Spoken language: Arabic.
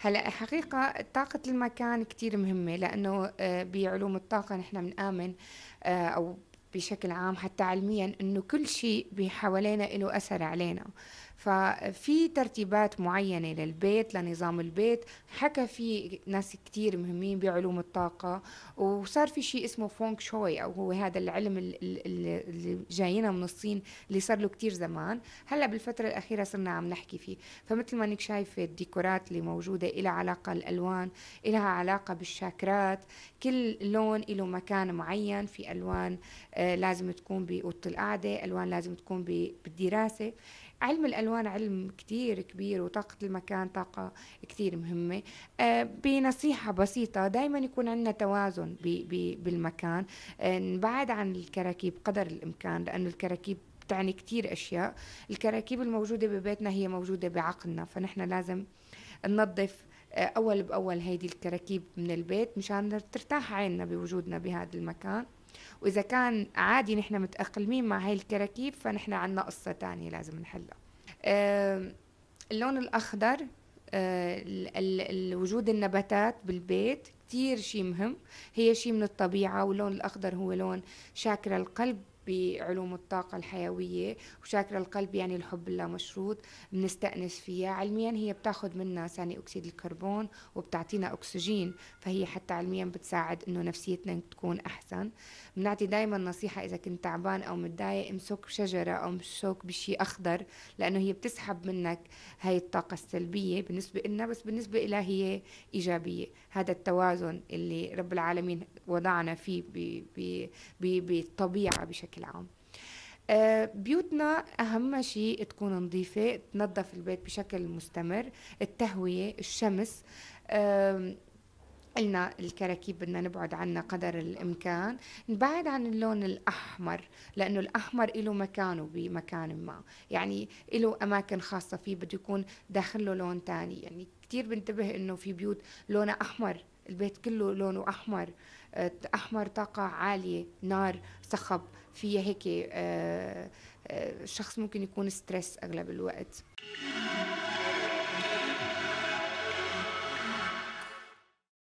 هلا حقيقة طاقة المكان كتير مهمة لأنه آه، بعلوم الطاقة نحن بنآمن آه، أو بشكل عام حتى علميا انه كل شيء بحوالينا له اثر علينا ففي ترتيبات معينة للبيت لنظام البيت حكى في ناس كتير مهمين بعلوم الطاقة وصار في شيء اسمه فونك شوي أو هو هذا العلم اللي جاينا من الصين اللي صار له كتير زمان هلا بالفترة الأخيرة صرنا عم نحكي فيه فمثل ما انك شايفة الديكورات اللي موجودة إلها علاقة الألوان إلها علاقة بالشاكرات كل لون له مكان معين في ألوان آه، لازم تكون بأوضة القعدة ألوان لازم تكون بالدراسة علم الألوان الألوان علم كتير كبير وطاقة المكان طاقة كتير مهمة آه، بنصيحة بسيطة دائما يكون عندنا توازن بالمكان نبعد آه، عن الكراكيب قدر الإمكان لأنه الكراكيب تعني كتير أشياء الكراكيب الموجودة ببيتنا هي موجودة بعقلنا فنحن لازم ننظف آه، أول بأول هيدي الكراكيب من البيت مشان ترتاح عيننا بوجودنا بهذا المكان وإذا كان عادي نحن متأقلمين مع هاي الكراكيب فنحن عنا قصة تانية لازم نحلها اللون الأخضر آه، وجود النباتات بالبيت كتير شيء مهم هي شيء من الطبيعة واللون الأخضر هو لون شاكرة القلب بعلوم الطاقة الحيوية وشاكرة القلب يعني الحب اللامشروط بنستأنس فيها علميا هي بتاخد منا ثاني أكسيد الكربون وبتعطينا أكسجين فهي حتى علميا بتساعد إنه نفسيتنا تكون أحسن بنعطي دايما نصيحة إذا كنت تعبان أو متضايق امسك شجرة أو امسك بشي أخضر لأنه هي بتسحب منك هاي الطاقة السلبية بالنسبة لنا بس بالنسبة لها هي إيجابية هذا التوازن اللي رب العالمين وضعنا فيه بالطبيعة بشكل بشكل عام آه، بيوتنا أهم شيء تكون نظيفة تنظف البيت بشكل مستمر التهوية الشمس قلنا الكراكيب بدنا نبعد عنها قدر الامكان نبعد عن اللون الاحمر لانه الاحمر له مكانه بمكان ما يعني له اماكن خاصه فيه بده يكون داخل له لون ثاني يعني كثير بنتبه انه في بيوت لونها احمر البيت كله لونه احمر آه، احمر طاقه عاليه نار صخب فيها هيك آه، آه، شخص ممكن يكون ستريس اغلب الوقت